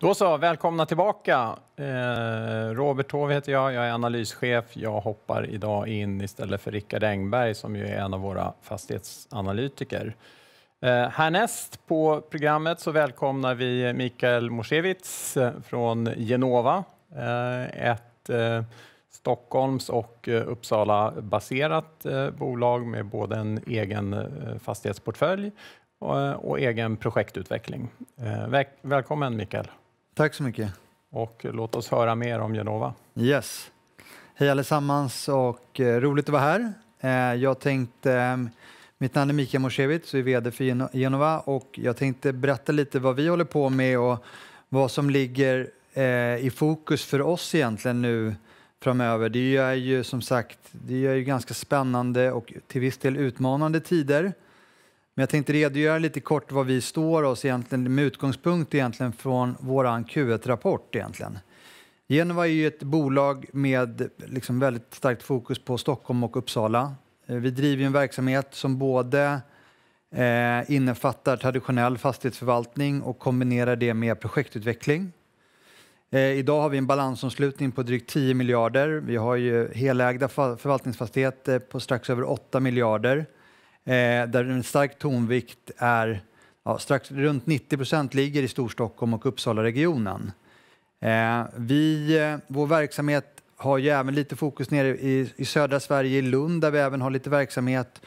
Då så, välkomna tillbaka. Eh, Robert Tove heter jag, jag är analyschef. Jag hoppar idag in istället för Rickard Engberg som ju är en av våra fastighetsanalytiker. Eh, härnäst på programmet så välkomnar vi Mikael Morsevits eh, från Genova. Ett Stockholms och Uppsala-baserat bolag med både en egen fastighetsportfölj och egen projektutveckling. Välkommen Mikael. Tack så mycket. Och eh, låt oss höra mer om Genova. Yes. Hej allesammans och eh, roligt att vara här. Eh, jag tänkte, mitt namn är Mikael Morsevic och är VD för Genova och jag tänkte berätta lite vad vi håller på med och vad som ligger i fokus för oss egentligen nu framöver. Det är ju som sagt det är ju ganska spännande och till viss del utmanande tider. Men jag tänkte redogöra lite kort var vi står oss egentligen med utgångspunkt egentligen från vår Q1-rapport egentligen. Genova är ju ett bolag med liksom väldigt starkt fokus på Stockholm och Uppsala. Eh, vi driver en verksamhet som både eh, innefattar traditionell fastighetsförvaltning och kombinerar det med projektutveckling. Eh, idag har vi en balansomslutning på drygt 10 miljarder. Vi har ju helägda förvaltningsfastigheter på strax över 8 miljarder Eh, där en stark tonvikt är ja, strax runt 90 ligger i Storstockholm och Uppsalaregionen. Eh, vi, eh, vår verksamhet har ju även lite fokus nere i, i, södra Sverige, i Lund, där vi även har lite verksamhet.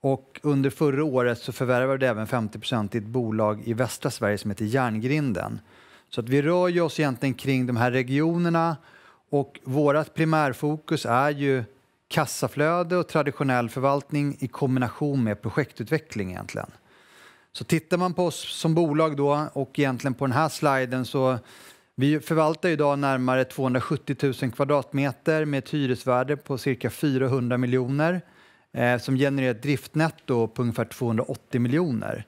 Och under förra året så förvärvade vi även 50 i ett bolag i västra Sverige som heter Järngrinden. Så att vi rör ju oss egentligen kring de här regionerna och vårt primärfokus är ju kassaflöde och traditionell förvaltning i kombination med projektutveckling egentligen. Så tittar man på oss som bolag då och egentligen på den här sliden så vi förvaltar idag närmare 270 000 kvadratmeter med ett hyresvärde på cirka 400 miljoner eh, som genererar ett driftnetto på ungefär 280 miljoner.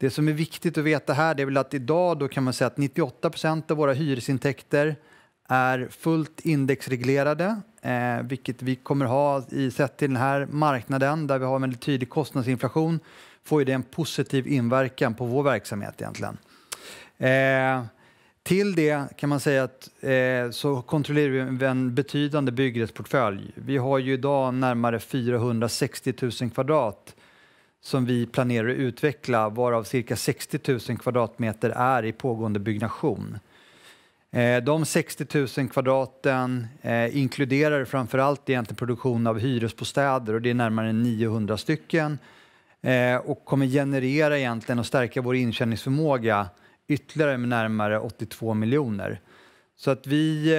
Det som är viktigt att veta här är väl att idag då kan man säga att 98 procent av våra hyresintäkter är fullt indexreglerade, eh, vilket vi kommer ha i sett till den här marknaden där vi har en väldigt tydlig kostnadsinflation, får ju det en positiv inverkan på vår verksamhet egentligen. Eh, till det kan man säga att eh, så kontrollerar vi en betydande byggrättsportfölj. Vi har ju idag närmare 460 000 kvadrat som vi planerar att utveckla varav cirka 60 000 kvadratmeter är i pågående byggnation. Eh, de 60 000 kvadraten eh, inkluderar framförallt egentligen produktion av hyresbostäder och det är närmare 900 stycken eh, och kommer generera egentligen och stärka vår intjäningsförmåga ytterligare med närmare 82 miljoner. Så att vi,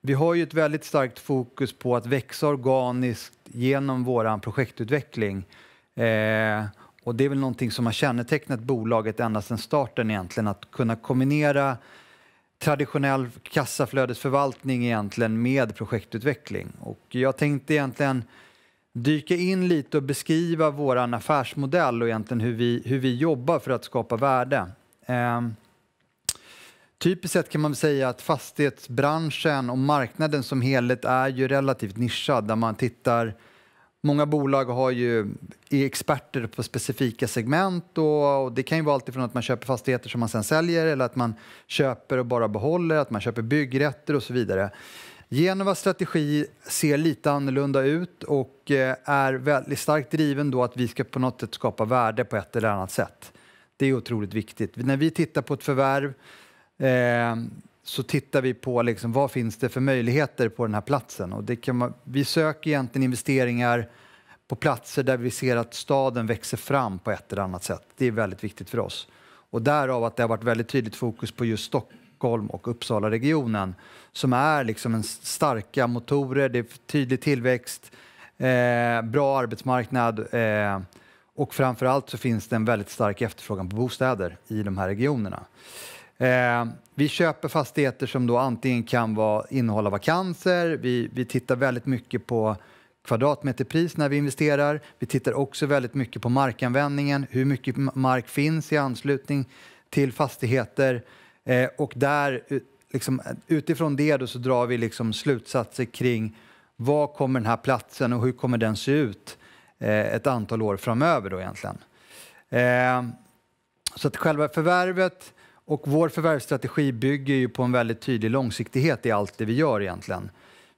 vi har ju ett väldigt starkt fokus på att växa organiskt genom vår projektutveckling. Och det är väl någonting som har kännetecknat bolaget ända sedan starten egentligen, att kunna kombinera traditionell kassaflödesförvaltning egentligen med projektutveckling. Och jag tänkte egentligen dyka in lite och beskriva vår affärsmodell och egentligen hur vi, hur vi jobbar för att skapa värde. Eh, typiskt sett kan man säga att fastighetsbranschen och marknaden som helhet är ju relativt nischad där man tittar Många bolag har ju, är experter på specifika segment och, och det kan ju vara alltifrån att man köper fastigheter som man sen säljer eller att man köper och bara behåller, att man köper byggrätter och så vidare. Genovas strategi ser lite annorlunda ut och eh, är väldigt starkt driven då att vi ska på något sätt skapa värde på ett eller annat sätt. Det är otroligt viktigt. När vi tittar på ett förvärv eh, så tittar vi på liksom, vad finns det för möjligheter på den här platsen. Och det kan man, vi söker egentligen investeringar på platser där vi ser att staden växer fram på ett eller annat sätt. Det är väldigt viktigt för oss. Och därav att det har varit väldigt tydligt fokus på just Stockholm och Uppsala-regionen som är liksom en starka motorer, det är tydlig tillväxt, eh, bra arbetsmarknad eh, och framför allt så finns det en väldigt stark efterfrågan på bostäder i de här regionerna. Eh, vi köper fastigheter som då antingen kan vara, innehålla vakanser, vi, vi tittar väldigt mycket på kvadratmeterpris när vi investerar. Vi tittar också väldigt mycket på markanvändningen, hur mycket mark finns i anslutning till fastigheter eh, och där eh, liksom, utifrån det då så drar vi liksom slutsatser kring vad kommer den här platsen och hur kommer den se ut eh, ett antal år framöver då egentligen. Eh, så att själva förvärvet och vår förvärvsstrategi bygger ju på en väldigt tydlig långsiktighet i allt det vi gör egentligen.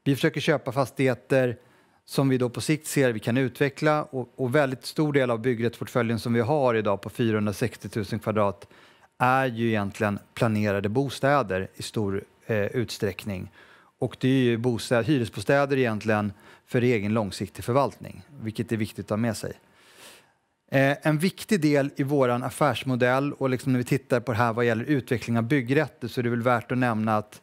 Vi försöker köpa fastigheter som vi då på sikt ser vi kan utveckla och, och väldigt stor del av byggrättsportföljen som vi har idag på 460 000 kvadrat är ju egentligen planerade bostäder i stor eh, utsträckning. Och det är ju bostäder, hyresbostäder egentligen för egen långsiktig förvaltning, vilket är viktigt att ha med sig. Eh, en viktig del i vår affärsmodell och liksom när vi tittar på det här vad gäller utveckling av byggrätter så är det väl värt att nämna att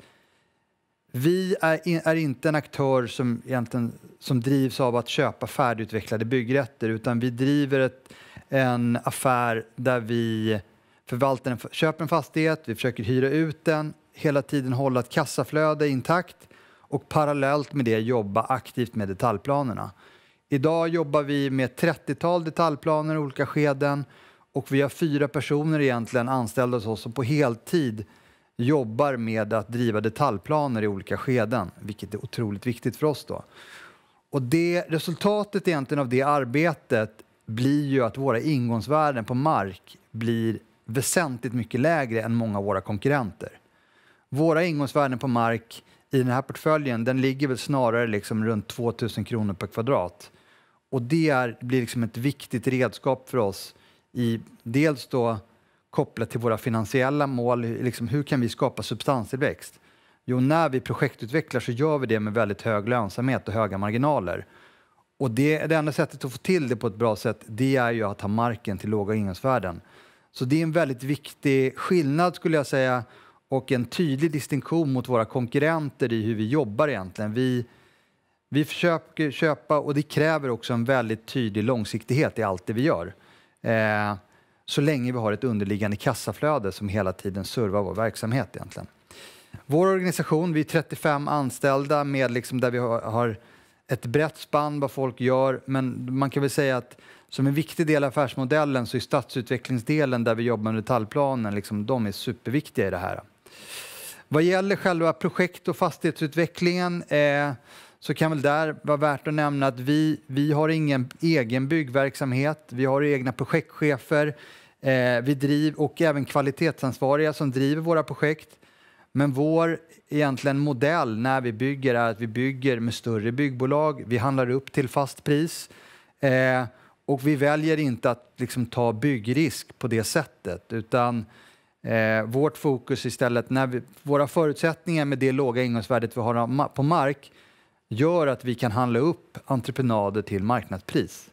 vi är, är inte en aktör som, egentligen, som drivs av att köpa färdigutvecklade byggrätter utan vi driver ett, en affär där vi förvaltar en, köper en fastighet, vi försöker hyra ut den, hela tiden hålla ett kassaflöde intakt och parallellt med det jobba aktivt med detaljplanerna. Idag jobbar vi med 30-tal detaljplaner i olika skeden och vi har fyra personer egentligen anställda hos oss som på heltid jobbar med att driva detaljplaner i olika skeden, vilket är otroligt viktigt för oss. då. Och det, resultatet egentligen av det arbetet blir ju att våra ingångsvärden på mark blir väsentligt mycket lägre än många av våra konkurrenter. Våra ingångsvärden på mark i den här portföljen den ligger väl snarare liksom runt 2 000 kronor per kvadrat och det är, blir liksom ett viktigt redskap för oss i dels då kopplat till våra finansiella mål, liksom hur kan vi skapa substanstillväxt? Jo, när vi projektutvecklar så gör vi det med väldigt hög lönsamhet och höga marginaler. Och det, det enda sättet att få till det på ett bra sätt, det är ju att ha marken till låga ingångsvärden. Så det är en väldigt viktig skillnad skulle jag säga och en tydlig distinktion mot våra konkurrenter i hur vi jobbar egentligen. Vi, vi försöker köpa och det kräver också en väldigt tydlig långsiktighet i allt det vi gör. Eh, så länge vi har ett underliggande kassaflöde som hela tiden servar vår verksamhet egentligen. Vår organisation, vi är 35 anställda med liksom där vi har, ett brett spann vad folk gör, men man kan väl säga att som en viktig del av affärsmodellen så är stadsutvecklingsdelen där vi jobbar med detaljplanen, liksom, de är superviktiga i det här. Vad gäller själva projekt och fastighetsutvecklingen eh, så kan väl där vara värt att nämna att vi, vi har ingen egen byggverksamhet, vi har egna projektchefer eh, vi driv, och även kvalitetsansvariga som driver våra projekt. Men vår egentligen modell när vi bygger är att vi bygger med större byggbolag, vi handlar upp till fast pris eh, och vi väljer inte att liksom, ta byggrisk på det sättet utan eh, vårt fokus istället, när vi, våra förutsättningar med det låga ingångsvärdet vi har på mark gör att vi kan handla upp entreprenader till marknadspris.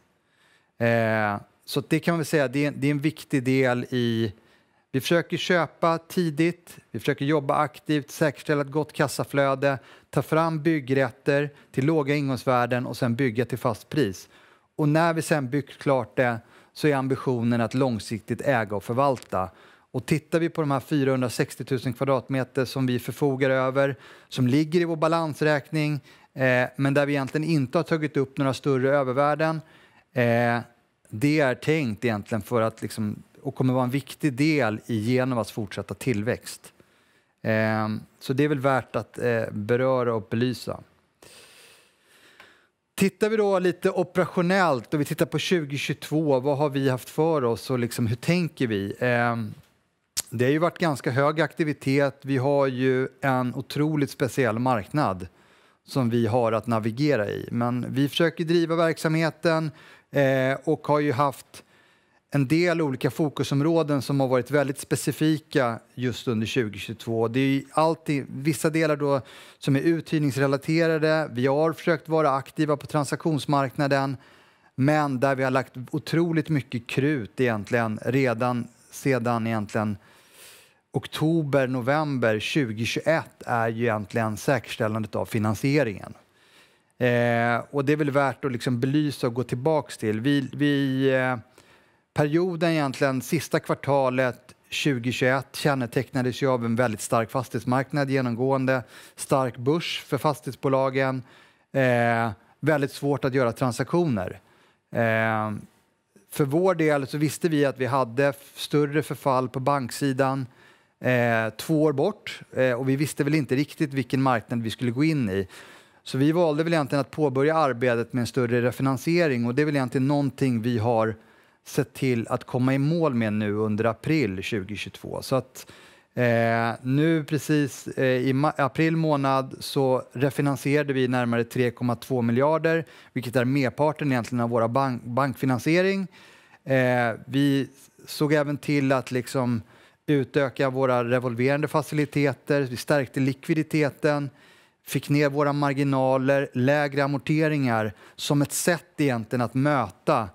Eh, så det kan man säga, det är, det är, en viktig del i... Vi försöker köpa tidigt, vi försöker jobba aktivt, säkerställa ett gott kassaflöde, ta fram byggrätter till låga ingångsvärden och sen bygga till fast pris. Och när vi sen byggt klart det så är ambitionen att långsiktigt äga och förvalta. Och tittar vi på de här 460 000 kvadratmeter som vi förfogar över, som ligger i vår balansräkning, Eh, men där vi egentligen inte har tagit upp några större övervärden. Eh, det är tänkt egentligen för att liksom, och kommer vara en viktig del i Genovas fortsatta tillväxt. Eh, så det är väl värt att beröra och belysa. Tittar vi då lite operationellt och vi tittar på 2022, vad har vi haft för oss och liksom, hur tänker vi? Det har ju varit ganska hög aktivitet. Vi har ju en otroligt speciell marknad som vi har att navigera i. Men vi försöker driva verksamheten eh, och har ju haft en del olika fokusområden som har varit väldigt specifika just under 2022. Det är alltid, vissa delar då som är uthyrningsrelaterade. Vi har försökt vara aktiva på transaktionsmarknaden men där vi har lagt otroligt mycket krut egentligen redan sedan egentligen oktober, november 2021 är ju egentligen säkerställandet av finansieringen. Eh, och det är väl värt att liksom belysa och gå tillbaka till. Vi, vi eh, perioden egentligen, sista kvartalet 2021 kännetecknades ju av en väldigt stark fastighetsmarknad genomgående, stark börs för fastighetsbolagen, eh, väldigt svårt att göra transaktioner. Eh, för vår del så visste vi att vi hade större förfall på banksidan, Eh, två år bort eh, och vi visste väl inte riktigt vilken marknad vi skulle gå in i. Så vi valde väl egentligen att påbörja arbetet med en större refinansiering och det är väl egentligen någonting vi har sett till att komma i mål med nu under april 2022. Så att eh, nu precis eh, i april månad så refinansierade vi närmare 3,2 miljarder, vilket är merparten egentligen av våra bank bankfinansiering. Eh, vi såg även till att liksom utöka våra revolverande faciliteter, vi stärkte likviditeten, fick ner våra marginaler, lägre amorteringar som ett sätt egentligen att möta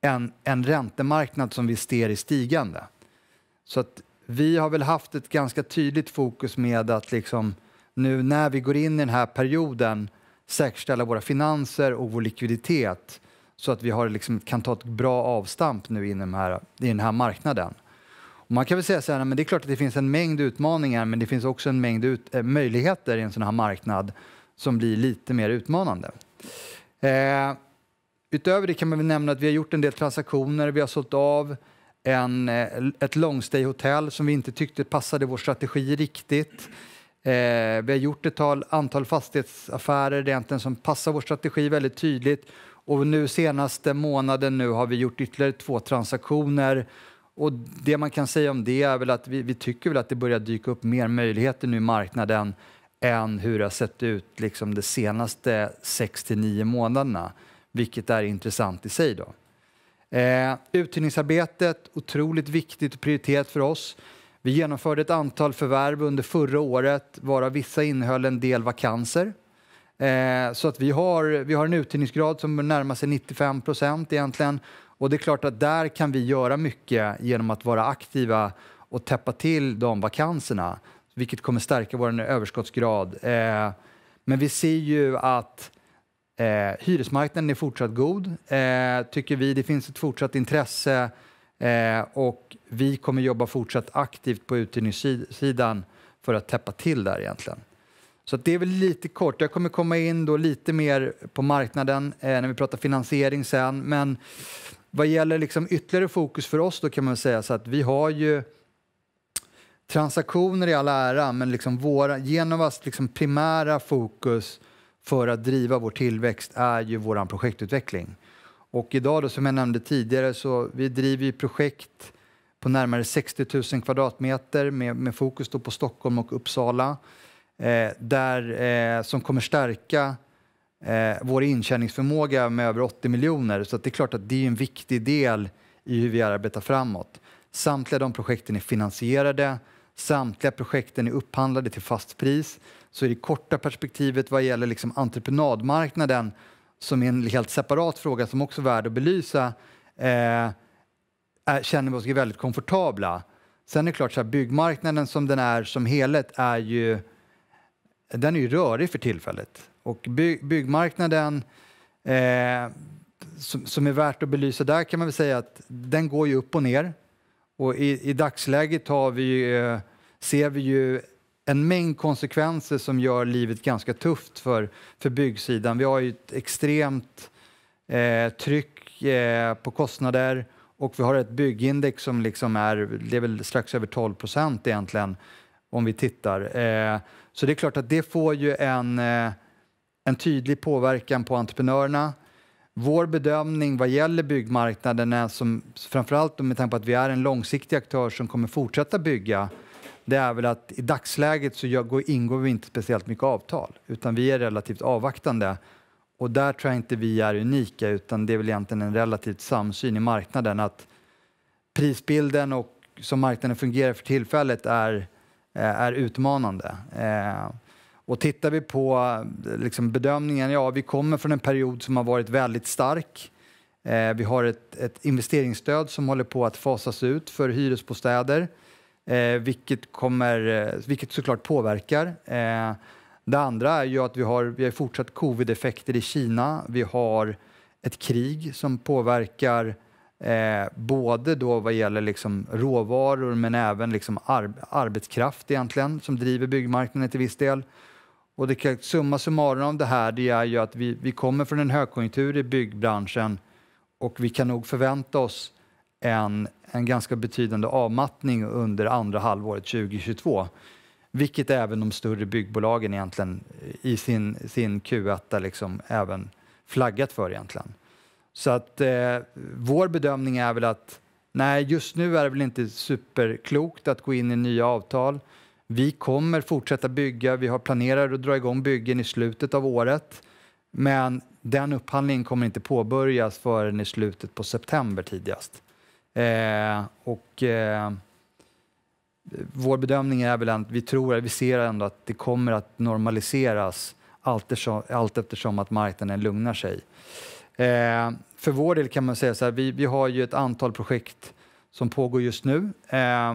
en, en räntemarknad som vi ser i stigande. Så att vi har väl haft ett ganska tydligt fokus med att liksom, nu när vi går in i den här perioden säkerställa våra finanser och vår likviditet så att vi har liksom, kan ta ett bra avstamp nu i den här, i den här marknaden. Man kan väl säga så här, men det är klart att det finns en mängd utmaningar men det finns också en mängd ut, äh, möjligheter i en sån här marknad som blir lite mer utmanande. Eh, utöver det kan man väl nämna att vi har gjort en del transaktioner, vi har sålt av en, eh, ett longstay-hotell som vi inte tyckte passade vår strategi riktigt. Eh, vi har gjort ett tal, antal fastighetsaffärer som passar vår strategi väldigt tydligt och nu senaste månaden nu har vi gjort ytterligare två transaktioner och det man kan säga om det är väl att vi, vi tycker väl att det börjar dyka upp mer möjligheter nu i marknaden än hur det har sett ut liksom de senaste 6 till 9 månaderna, vilket är intressant i sig. Då. Eh, uthyrningsarbetet, otroligt viktigt och prioriterat för oss. Vi genomförde ett antal förvärv under förra året varav vissa innehöll en del vakanser. Eh, så att vi har, vi har en uthyrningsgrad som närmar sig 95 procent egentligen och det är klart att där kan vi göra mycket genom att vara aktiva och täppa till de vakanserna, vilket kommer stärka vår överskottsgrad. Eh, men vi ser ju att eh, hyresmarknaden är fortsatt god, eh, tycker vi. Det finns ett fortsatt intresse eh, och vi kommer jobba fortsatt aktivt på uthyrningssidan för att täppa till där egentligen. Så det är väl lite kort. Jag kommer komma in då lite mer på marknaden eh, när vi pratar finansiering sen. Men vad gäller liksom ytterligare fokus för oss då kan man säga så att vi har ju transaktioner i all ära, men liksom våra, Genovas liksom primära fokus för att driva vår tillväxt är ju vår projektutveckling. Och idag då, som jag nämnde tidigare, så vi driver ju projekt på närmare 60 000 kvadratmeter med, med fokus på Stockholm och Uppsala eh, där, eh, som kommer stärka eh, vår intjäningsförmåga med över 80 miljoner. Så det är klart att det är en viktig del i hur vi arbetar framåt. Samtliga de projekten är finansierade, samtliga projekten är upphandlade till fast pris. Så i det korta perspektivet vad gäller liksom entreprenadmarknaden, som är en helt separat fråga som också är värd att belysa, eh, känner vi oss väldigt komfortabla. Sen är det klart, så byggmarknaden som den är som helhet är ju, den är ju rörig för tillfället. Och by byggmarknaden eh, som, som, är värt att belysa där kan man väl säga att den går ju upp och ner. Och i, i dagsläget vi, eh, ser vi ju en mängd konsekvenser som gör livet ganska tufft för, för byggsidan. Vi har ju ett extremt eh, tryck eh, på kostnader och vi har ett byggindex som liksom är, det är väl strax över 12 procent egentligen om vi tittar. Eh, så det är klart att det får ju en, en, eh, en tydlig påverkan på entreprenörerna. Vår bedömning vad gäller byggmarknaden, är som, framförallt med tanke på att vi är en långsiktig aktör som kommer fortsätta bygga, det är väl att i dagsläget så ingår vi inte speciellt mycket avtal, utan vi är relativt avvaktande. Och där tror jag inte vi är unika, utan det är väl egentligen en relativt samsyn i marknaden att prisbilden och som marknaden fungerar för tillfället är, eh, är utmanande. Eh, och tittar vi på liksom bedömningen, ja vi kommer från en period som har varit väldigt stark. Eh, vi har ett, ett, investeringsstöd som håller på att fasas ut för hyresbostäder, eh, vilket, kommer, eh, vilket såklart påverkar. Eh, det andra är ju att vi har, vi har fortsatt covid-effekter i Kina. Vi har ett krig som påverkar eh, både då vad gäller liksom råvaror men även liksom ar arbetskraft egentligen som driver byggmarknaden till viss del. Och det summa summarum av det här det är ju att vi, vi kommer från en högkonjunktur i byggbranschen och vi kan nog förvänta oss en, en ganska betydande avmattning under andra halvåret 2022. Vilket även de större byggbolagen egentligen i sin, sin Q1 liksom även flaggat för egentligen. Så att eh, vår bedömning är väl att nej, just nu är det väl inte superklokt att gå in i nya avtal. Vi kommer fortsätta bygga. Vi har planerat att dra igång byggen i slutet av året. Men den upphandlingen kommer inte påbörjas förrän i slutet på september tidigast. Eh, och, eh, vår bedömning är väl att vi tror, vi ser ändå att det kommer att normaliseras allt eftersom, allt eftersom att marknaden lugnar sig. Eh, för vår del kan man säga så här, vi, vi har ju ett antal projekt som pågår just nu. Eh,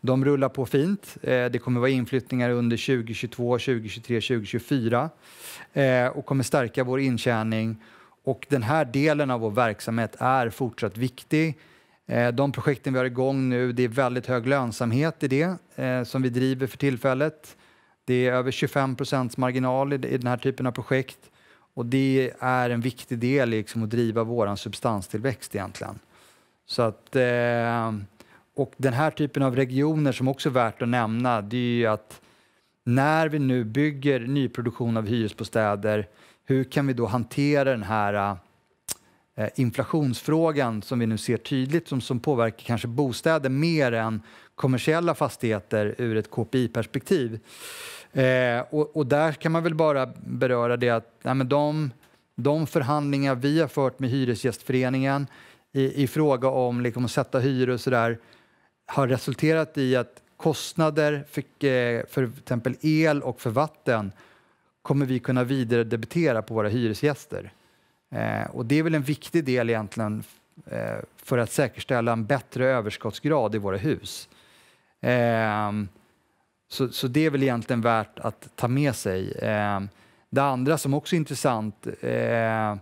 de rullar på fint. Eh, det kommer vara inflyttningar under 2022, 2023, 2024 och kommer stärka vår intjäning. Och den här delen av vår verksamhet är fortsatt viktig. Eh, de projekten vi har igång nu, det är väldigt hög lönsamhet i det eh, som vi driver för tillfället. Det är över 25 marginal i den här typen av projekt och det är en viktig del i liksom, att driva vår substanstillväxt egentligen. Så att... Eh, och den här typen av regioner som också är värt att nämna, det är ju att när vi nu bygger nyproduktion av hyresbostäder, hur kan vi då hantera den här eh, inflationsfrågan som vi nu ser tydligt, som, som påverkar kanske bostäder mer än kommersiella fastigheter ur ett KPI-perspektiv. Eh, och, och, där kan man väl bara beröra det att nej, men de, de förhandlingar vi har fört med Hyresgästföreningen i, i fråga om liksom, att sätta hyror och så där har resulterat i att kostnader för, eh, för till exempel el och för vatten kommer vi kunna vidare debitera på våra hyresgäster. Eh, och det är väl en viktig del egentligen eh, för att säkerställa en bättre överskottsgrad i våra hus. Eh, så, så, det är väl egentligen värt att ta med sig. Eh, det andra som också är intressant eh,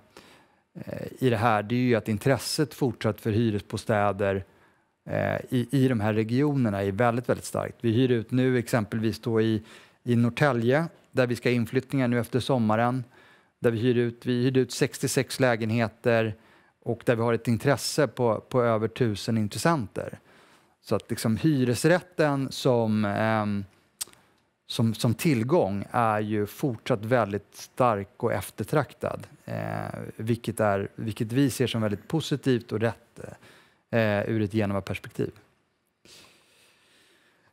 i det här det är ju att intresset fortsatt för hyresbostäder Eh, i, i de här regionerna är väldigt, väldigt starkt. Vi hyr ut nu exempelvis då i, i Norrtälje där vi ska ha inflyttningar nu efter sommaren. Där vi hyr ut, vi hyr ut 66 lägenheter och där vi har ett intresse på, på över tusen intressenter. Så att liksom hyresrätten som, eh, som, som tillgång är ju fortsatt väldigt stark och eftertraktad, eh, vilket, är, vilket vi ser som väldigt positivt och rätt. Eh, eh, ur ett Genova-perspektiv.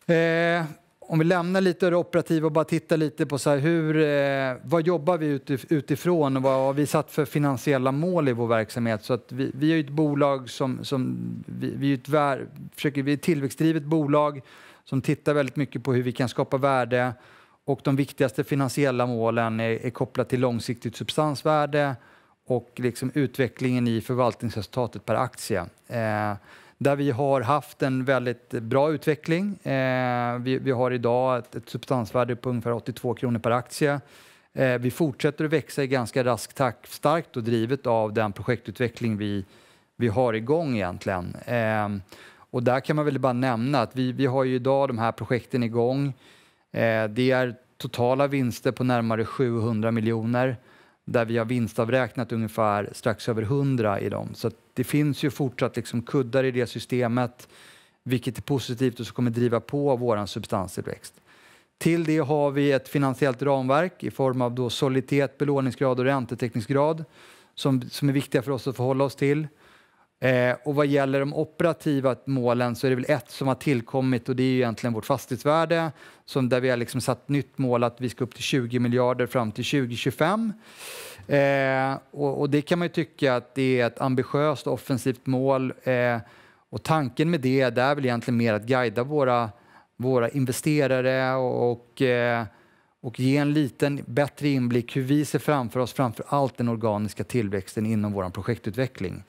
Eh, om vi lämnar lite det operativa och bara tittar lite på så här, hur, eh, vad jobbar vi utifrån och vad har vi satt för finansiella mål i vår verksamhet? Så att vi, vi är ett bolag som, som vi, vi, är ett vär, försöker, vi är ett tillväxtdrivet bolag som tittar väldigt mycket på hur vi kan skapa värde och de viktigaste finansiella målen är, är kopplat till långsiktigt substansvärde och liksom utvecklingen i förvaltningsresultatet per aktie. Eh, där vi har haft en väldigt bra utveckling. Eh, vi, vi, har idag ett, ett, substansvärde på ungefär 82 kronor per aktie. Eh, vi fortsätter att växa i ganska rask takt, starkt och drivet av den projektutveckling vi, vi har igång egentligen. Eh, och där kan man väl bara nämna att vi, vi har ju idag de här projekten igång. Eh, det är totala vinster på närmare 700 miljoner där vi har vinstavräknat ungefär strax över 100 i dem. Så det finns ju fortsatt liksom kuddar i det systemet, vilket är positivt och som kommer driva på vår substanstillväxt. Till det har vi ett finansiellt ramverk i form av då soliditet, belåningsgrad och räntetäckningsgrad som, som är viktiga för oss att förhålla oss till. Eh, och vad gäller de operativa målen så är det väl ett som har tillkommit och det är ju egentligen vårt fastighetsvärde som där vi har liksom satt nytt mål att vi ska upp till 20 miljarder fram till 2025. Eh, och, och, det kan man ju tycka att det är ett ambitiöst och offensivt mål eh, och tanken med det är väl egentligen mer att guida våra, våra investerare och, och, eh, och ge en liten bättre inblick hur vi ser framför oss framför allt den organiska tillväxten inom vår projektutveckling.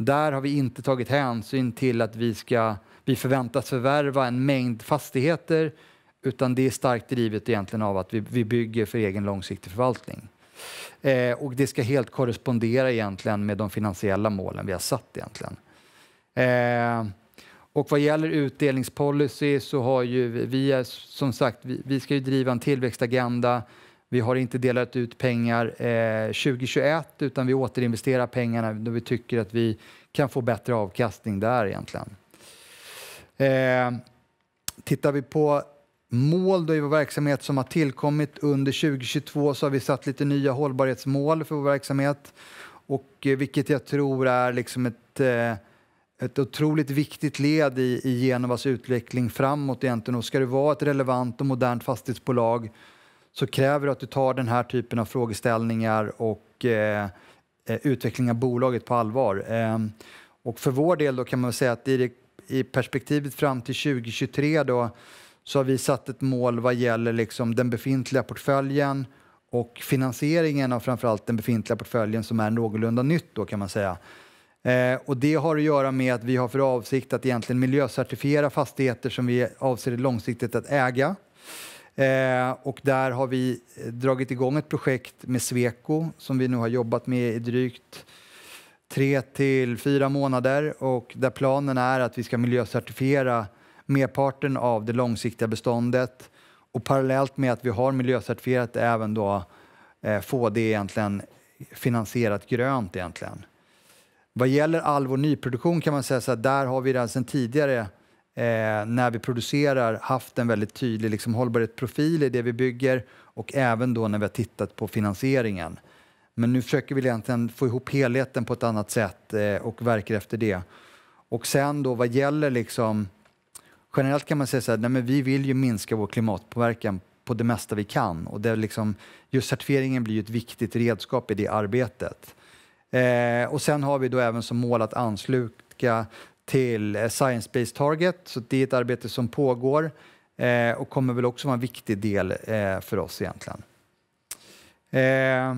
Där har vi inte tagit hänsyn till att vi, ska, vi förväntas förvärva en mängd fastigheter utan det är starkt drivet egentligen av att vi, vi bygger för egen långsiktig förvaltning. Eh, och det ska helt korrespondera egentligen med de finansiella målen vi har satt egentligen. Eh, och vad gäller utdelningspolicy så har ju vi, som sagt, vi, vi ska ju driva en tillväxtagenda vi har inte delat ut pengar 2021 eh, utan vi återinvesterar pengarna när vi tycker att vi kan få bättre avkastning där egentligen. Eh, tittar vi på mål då i vår verksamhet som har tillkommit under 2022 så har vi satt lite nya hållbarhetsmål för vår verksamhet. Och, eh, vilket jag tror är liksom ett, eh, ett otroligt viktigt led i, i Genovas utveckling framåt egentligen. Och ska det vara ett relevant och modernt fastighetsbolag så kräver det att du tar den här typen av frågeställningar och eh, eh utveckling av bolaget på allvar. Eh, och för vår del då kan man säga att i, det, i perspektivet fram till 2023 då, så har vi satt ett mål vad gäller liksom den befintliga portföljen och finansieringen av framförallt den befintliga portföljen som är någorlunda nytt då kan man säga. Eh, och det har att göra med att vi har för avsikt att egentligen miljöcertifiera fastigheter som vi avser långsiktigt att äga. Eh, och där har vi eh, dragit igång ett projekt med Sweco som vi nu har jobbat med i drygt tre till fyra månader och där planen är att vi ska miljöcertifiera merparten av det långsiktiga beståndet och parallellt med att vi har miljöcertifierat även då eh, få det egentligen finansierat grönt egentligen. Vad gäller all vår nyproduktion kan man säga så att där har vi redan sedan tidigare eh, när vi producerar haft en väldigt tydlig liksom, hållbarhetsprofil i det vi bygger och även då när vi har tittat på finansieringen. Men nu försöker vi egentligen få ihop helheten på ett annat sätt eh, och verkar efter det. Och sen då vad gäller liksom generellt kan man säga så här, nej men vi vill ju minska vår klimatpåverkan på det mesta vi kan och det liksom, just certifieringen blir ett viktigt redskap i det arbetet. Eh, och sen har vi då även som mål att ansluta till eh, Science Based Target. Så det är ett arbete som pågår eh, och kommer väl också vara en viktig del eh, för oss egentligen. Eh,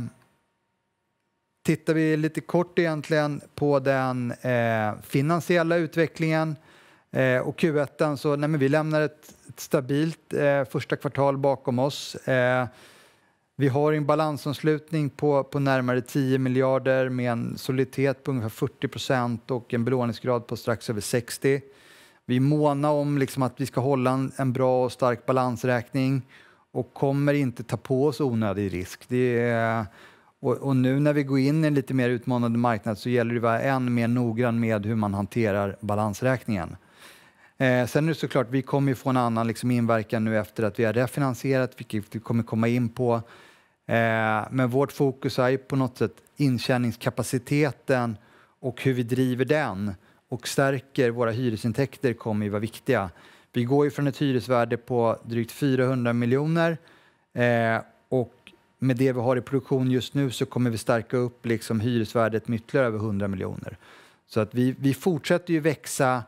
tittar vi lite kort egentligen på den eh, finansiella utvecklingen eh, och Q1 så nej, vi lämnar ett, ett stabilt eh, första kvartal bakom oss. Vi har en balansomslutning på, på närmare 10 miljarder med en soliditet på ungefär 40 procent och en belåningsgrad på strax över 60. Vi är måna om liksom att vi ska hålla en, en bra och stark balansräkning och kommer inte ta på oss onödig risk. Det är, och, och, nu när vi går in i en lite mer utmanande marknad så gäller det att vara än mer noggrann med hur man hanterar balansräkningen. Eh, sen är det såklart, vi kommer ju få en annan liksom inverkan nu efter att vi har refinansierat, vilket vi kommer komma in på. Eh, men vårt fokus är ju på något sätt intjäningskapaciteten och hur vi driver den och stärker våra hyresintäkter kommer ju vara viktiga. Vi går ju från ett hyresvärde på drygt 400 miljoner eh, och med det vi har i produktion just nu så kommer vi stärka upp liksom hyresvärdet med ytterligare över 100 miljoner. Så att vi, vi fortsätter ju växa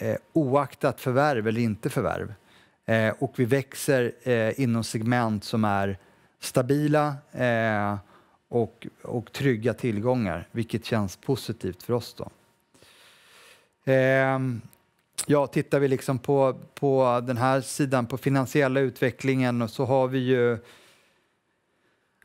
eh, oaktat förvärv eller inte förvärv. Eh, och vi växer eh, inom segment som är stabila eh, och, och trygga tillgångar, vilket känns positivt för oss. Då. Eh, ja, tittar vi liksom på, på den här sidan, på finansiella utvecklingen, så har vi ju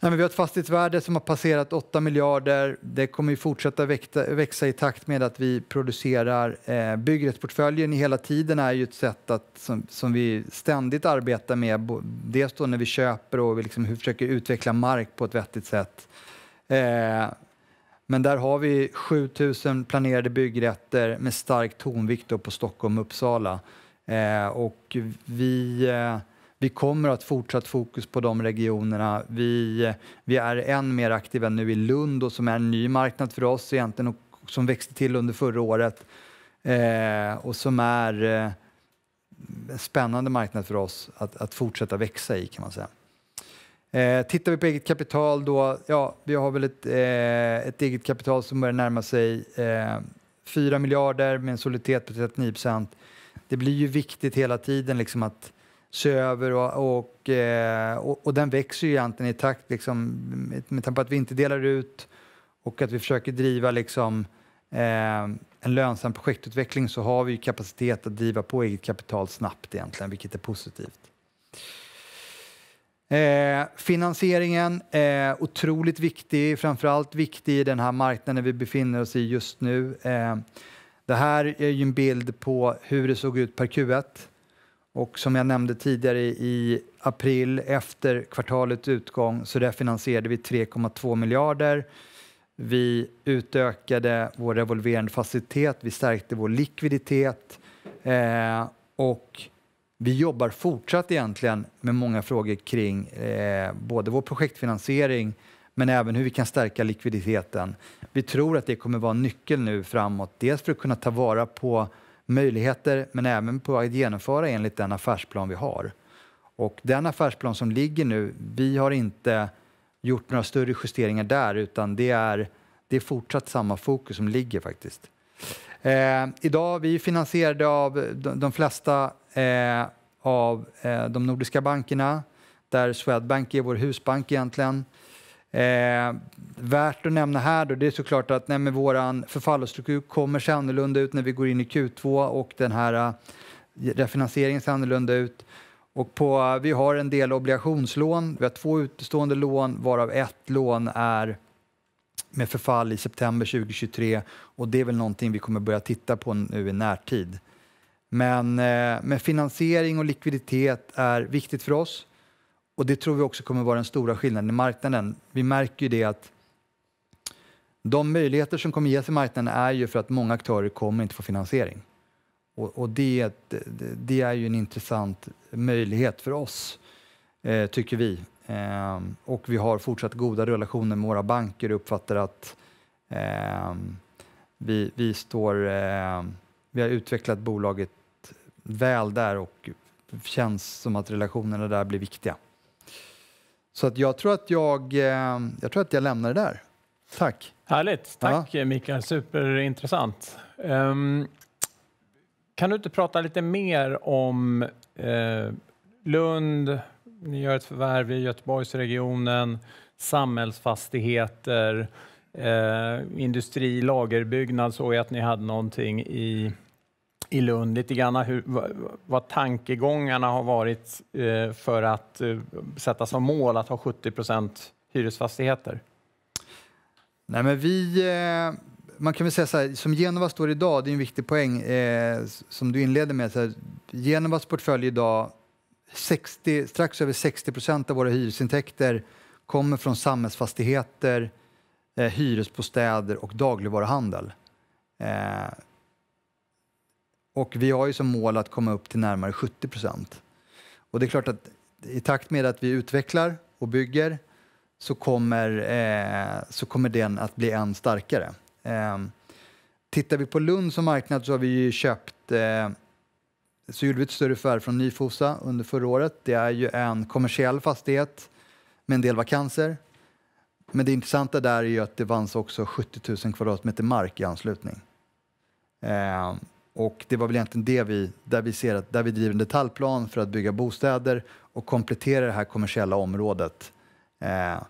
Nej, men vi har ett fastighetsvärde som har passerat 8 miljarder. Det kommer ju fortsätta växa, växa i takt med att vi producerar eh, byggrättsportföljen hela tiden är ju ett sätt att, som, som vi ständigt arbetar med. Dels då när vi köper och vi liksom, försöker utveckla mark på ett vettigt sätt. Eh, men där har vi 7000 planerade byggrätter med stark tonvikt på Stockholm och Uppsala. Eh, och vi... Eh, vi kommer att ha fortsatt fokus på de regionerna. Vi, vi är än mer aktiva nu i Lund och som är en ny marknad för oss egentligen och som växte till under förra året eh, och som är eh, en spännande marknad för oss att, att fortsätta växa i kan man säga. Eh, tittar vi på eget kapital då, ja, vi har väl ett, eh, ett eget kapital som börjar närma sig eh, 4 miljarder med en soliditet på 39 procent. Det blir ju viktigt hela tiden liksom att se över och, och, eh, och, och, den växer ju egentligen i takt liksom, med tanke på att vi inte delar ut och att vi försöker driva liksom, eh, en lönsam projektutveckling så har vi kapacitet att driva på eget kapital snabbt egentligen, vilket är positivt. Eh, finansieringen är eh, otroligt viktig, framförallt viktig i den här marknaden vi befinner oss i just nu. Eh, det här är ju en bild på hur det såg ut per Q1. Och som jag nämnde tidigare, i april efter kvartalets utgång så refinansierade vi 3,2 miljarder. Vi utökade vår revolverande facilitet, vi stärkte vår likviditet eh, och vi jobbar fortsatt egentligen med många frågor kring eh, både vår projektfinansiering men även hur vi kan stärka likviditeten. Vi tror att det kommer vara en nyckel nu framåt, dels för att kunna ta vara på möjligheter men även på att genomföra enligt den affärsplan vi har. Och den affärsplan som ligger nu, vi har inte gjort några större justeringar där utan det är, det är fortsatt samma fokus som ligger faktiskt. Eh, idag, vi är finansierade av de, de flesta eh, av eh, de nordiska bankerna där Swedbank är vår husbank egentligen. Eh, värt att nämna här då, det är såklart att nej, våran förfallosstruktur kommer se annorlunda ut när vi går in i Q2 och den här eh, refinansieringen ser annorlunda ut. Och på, vi har en del obligationslån, vi har två utestående lån varav ett lån är med förfall i september 2023 och det är väl någonting vi kommer börja titta på nu i närtid. Men, eh, men finansiering och likviditet är viktigt för oss. Och det tror vi också kommer vara den stora skillnaden i marknaden. Vi märker ju det att de möjligheter som kommer ges i marknaden är ju för att många aktörer kommer inte få finansiering. Och, och det, det, är ju en intressant möjlighet för oss, eh, tycker vi. Eh, och vi har fortsatt goda relationer med våra banker och uppfattar att eh, vi, vi, står, eh, vi har utvecklat bolaget väl där och det känns som att relationerna där blir viktiga. Så att jag, tror att jag, eh, jag tror att jag lämnar det där. Tack. Härligt. Tack, ja. Eh, Mikael. Superintressant. Um, kan du inte prata lite mer om eh, Lund, ni gör ett förvärv i Göteborgsregionen, samhällsfastigheter, eh, industri, lagerbyggnad såg jag att ni hade någonting i i Lund lite grann hur, vad, vad tankegångarna har varit eh, för att eh, sätta som mål att ha 70 procent hyresfastigheter? Nej, men vi, eh, man kan väl säga så här, som Genova står idag, det är en viktig poäng eh, som du inledde med. Så här, Genovas portfölj idag, 60, strax över 60 procent av våra hyresintäkter kommer från samhällsfastigheter, eh, hyresbostäder och dagligvaruhandel. Eh, och vi har ju som mål att komma upp till närmare 70 procent. Och det är klart att i takt med att vi utvecklar och bygger så kommer, eh, så kommer den att bli än starkare. Eh, tittar vi på Lund som marknad så har vi ju köpt eh, så gjorde vi ett större förvärv från Nyfosa under förra året. Det är ju en kommersiell fastighet med en del vakanser. Men det intressanta där är ju att det vanns också 70 000 kvadratmeter mark i anslutning. Eh, och det var väl egentligen det vi, där vi ser att där vi driver en detaljplan för att bygga bostäder och komplettera det här kommersiella området. Eh,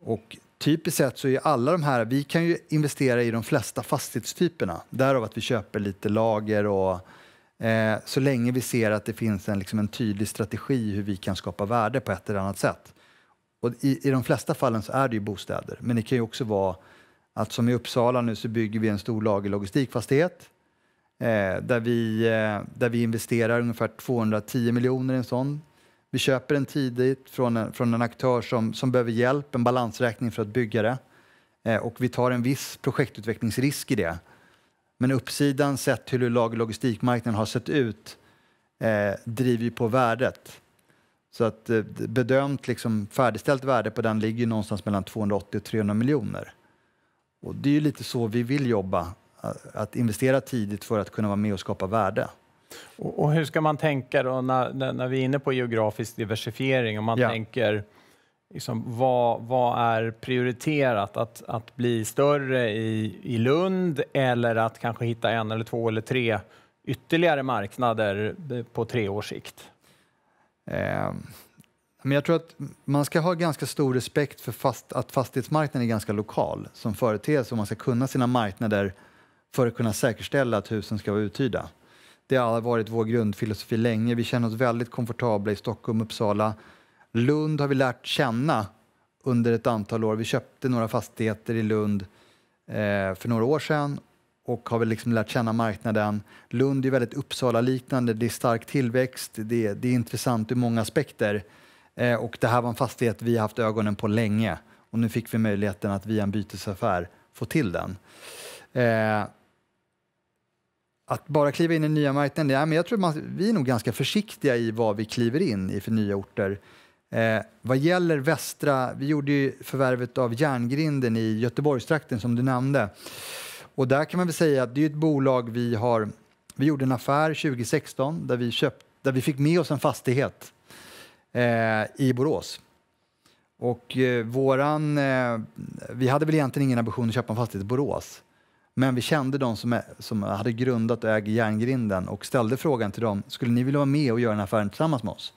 och typiskt sett så är alla de här, vi kan ju investera i de flesta fastighetstyperna, därav att vi köper lite lager och eh, så länge vi ser att det finns en, liksom en tydlig strategi hur vi kan skapa värde på ett eller annat sätt. Och i, i de flesta fallen så är det ju bostäder, men det kan ju också vara att som i Uppsala nu så bygger vi en stor lagerlogistikfastighet eh, där, vi, eh, där vi investerar ungefär 210 miljoner i en sån. Vi köper den tidigt från en, från en aktör som, som behöver hjälp, en balansräkning för att bygga det. Eh, och vi tar en viss projektutvecklingsrisk i det. Men uppsidan, sett till hur lager och logistikmarknaden har sett ut, eh, driver ju på värdet. Så att eh, bedömt liksom färdigställt värde på den ligger någonstans mellan 280 och 300 miljoner. Och det är ju lite så vi vill jobba att investera tidigt för att kunna vara med och skapa värde. Och, och hur ska man tänka då när, när, när, vi är inne på geografisk diversifiering? Om man ja. tänker liksom, vad, vad är prioriterat? Att, att bli större i, i Lund eller att kanske hitta en eller två eller tre ytterligare marknader på tre års sikt? Eh, men jag tror att man ska ha ganska stor respekt för fast, att fastighetsmarknaden är ganska lokal som företeelse och man ska kunna sina marknader för att kunna säkerställa att husen ska vara uthyrda. Det har varit vår grundfilosofi länge. Vi känner oss väldigt komfortabla i Stockholm, Uppsala. Lund har vi lärt känna under ett antal år. Vi köpte några fastigheter i Lund eh, för några år sedan och har väl liksom lärt känna marknaden. Lund är väldigt Uppsala-liknande. Det är stark tillväxt, det är, det är intressant ur många aspekter. Eh, och det här var en fastighet vi haft ögonen på länge och nu fick vi möjligheten att via en bytesaffär få till den. Eh, att bara kliva in i nya marknader, ja, men jag tror man, vi är nog ganska försiktiga i vad vi kliver in i för nya orter. Eh, vad gäller västra, vi gjorde ju förvärvet av Järngrinden i Göteborgstrakten som du nämnde. Och där kan man väl säga att det är ett bolag vi har, vi gjorde en affär 2016 där vi, köpt, där vi fick med oss en fastighet eh, i Borås. Och eh, våran, eh, vi hade väl egentligen ingen ambition att köpa en fastighet i Borås. Men vi kände de som, är, som hade grundat och äger Järngrinden och ställde frågan till dem, skulle ni vilja vara med och göra den här affären tillsammans med oss?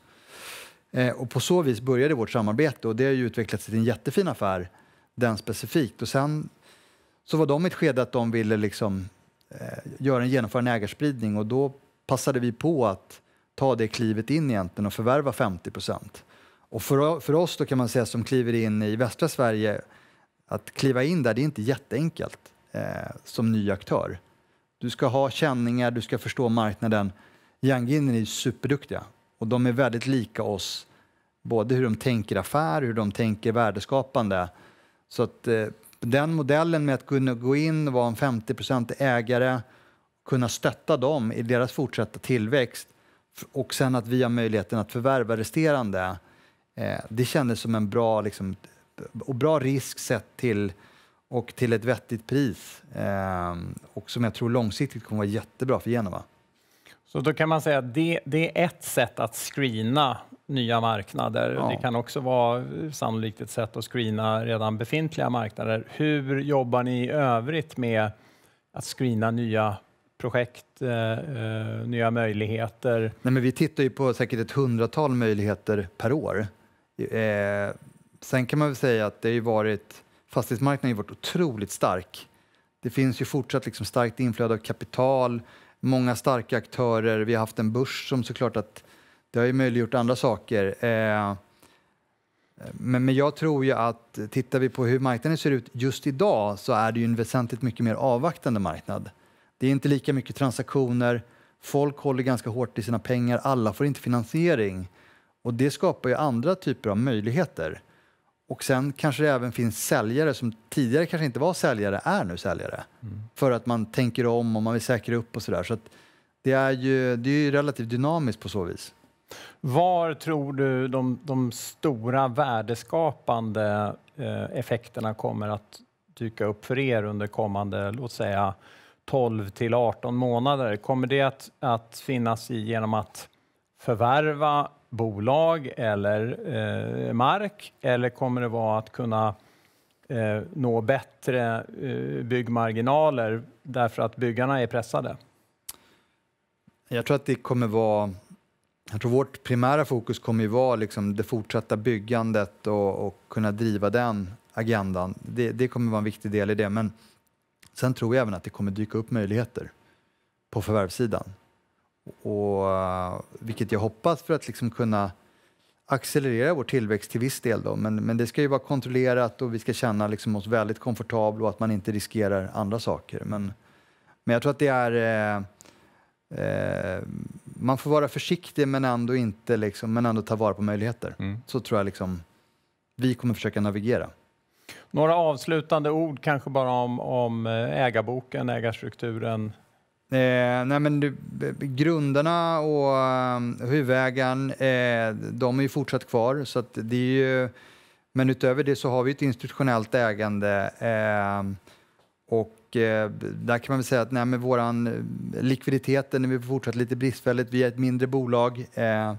Eh, och på så vis började vårt samarbete och det har ju utvecklats till en jättefin affär, den specifikt. Och sen så var de i ett skede att de ville liksom, eh, göra en, genomföra en ägarspridning och då passade vi på att ta det klivet in egentligen och förvärva 50 procent. Och för, för oss då kan man säga som kliver in i västra Sverige, att kliva in där, det är inte jätteenkelt eh, som ny aktör. Du ska ha känningar, du ska förstå marknaden. Younginen är superduktiga och de är väldigt lika oss, både hur de tänker affär, hur de tänker värdeskapande. Så att eh, den modellen med att kunna gå in och vara en 50 ägare, kunna stötta dem i deras fortsatta tillväxt och sen att vi har möjligheten att förvärva resterande. Eh, det kändes som en bra, liksom, och bra risk sett till och till ett vettigt pris. Eh, och som jag tror långsiktigt kommer vara jättebra för Genova. Så då kan man säga att det, det är ett sätt att screena nya marknader. Ja. Det kan också vara sannolikt ett sätt att screena redan befintliga marknader. Hur jobbar ni i övrigt med att screena nya projekt, eh, eh nya möjligheter? Nej, men vi tittar ju på säkert ett hundratal möjligheter per år. Eh, sen kan man väl säga att det har varit fastighetsmarknaden har varit otroligt stark. Det finns ju fortsatt liksom starkt inflöde av kapital, många starka aktörer. Vi har haft en börs som såklart att det har ju möjliggjort andra saker. Eh, men, men jag tror ju att tittar vi på hur marknaden ser ut just idag så är det ju en väsentligt mycket mer avvaktande marknad. Det är inte lika mycket transaktioner, folk håller ganska hårt i sina pengar, alla får inte finansiering. Och det skapar ju andra typer av möjligheter. Och sen kanske det även finns säljare som tidigare kanske inte var säljare, är nu säljare. Mm. För att man tänker om och man vill säkra upp och sådär. Så, där. det är ju det är ju relativt dynamiskt på så vis. Var tror du de, de stora värdeskapande eh, effekterna kommer att dyka upp för er under kommande, låt säga 12 till 18 månader? Kommer det att, att finnas i genom att förvärva bolag eller eh, mark? Eller kommer det vara att kunna eh, nå bättre eh, byggmarginaler därför att byggarna är pressade? Jag tror att det kommer vara... Jag tror vårt primära fokus kommer ju vara liksom det fortsatta byggandet och, och kunna driva den agendan. Det, det, kommer vara en viktig del i det. Men sen tror jag även att det kommer dyka upp möjligheter på förvärvssidan. Och, eh, vilket jag hoppas för att liksom kunna accelerera vår tillväxt till viss del. Då. Men, men det ska ju vara kontrollerat och vi ska känna liksom oss väldigt komfortabla och att man inte riskerar andra saker. Men, men jag tror att det är... Eh, Eh, man får vara försiktig men ändå, inte liksom, men ändå ta vara på möjligheter. Mm. Så tror jag liksom, vi kommer försöka navigera. Några avslutande ord kanske bara om, om eh, ägarboken, ägarstrukturen, Eh, nej men du, grunderna och ehm, huvudägaren, eh, de är ju fortsatt kvar. Så det är ju, men utöver det så har vi ett institutionellt ägande. Ehm, eh, och där kan man väl säga att nej, men våran eh, likviditet den är fortsatt lite bristfälligt. Vi är ett mindre bolag eh,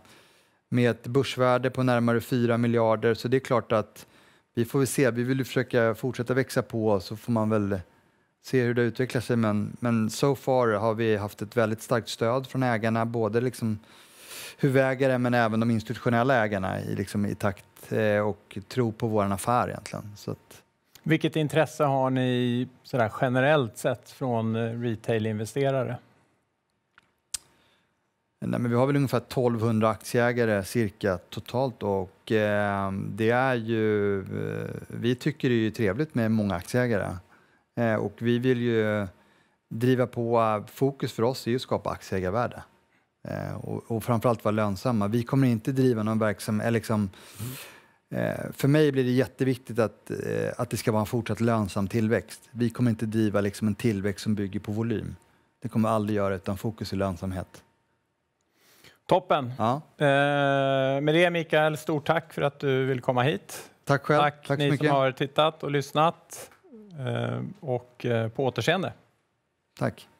med ett börsvärde på närmare 4 miljarder. Så det är klart att vi får väl se. Vi vill ju försöka fortsätta växa på så får man väl se hur det utvecklar sig. Men, men so far har vi haft ett väldigt starkt stöd från ägarna, både liksom huvudägare men även de institutionella ägarna i, liksom, i takt eh, och tro på vår affär egentligen. Så att... Vilket intresse har ni sådär generellt sett från eh, retail-investerare? Nej, men vi har väl ungefär 1200 aktieägare cirka totalt och eh, det är ju, eh, vi tycker det är trevligt med många aktieägare. Eh, och vi vill ju driva på, fokus för oss är ju att skapa aktieägarvärde. Eh, och, och framförallt vara lönsamma. Vi kommer inte driva någon verksamhet, eh, liksom, för mig blir det jätteviktigt att, att det ska vara en fortsatt lönsam tillväxt. Vi kommer inte driva liksom en tillväxt som bygger på volym. Det kommer vi aldrig göra, utan fokus är lönsamhet. Toppen! Ja. Eh, med det Mikael, stort tack för att du vill komma hit. Tack själv. Tack, tack ni som har tittat och lyssnat. Eh, och eh, på återseende. Tack.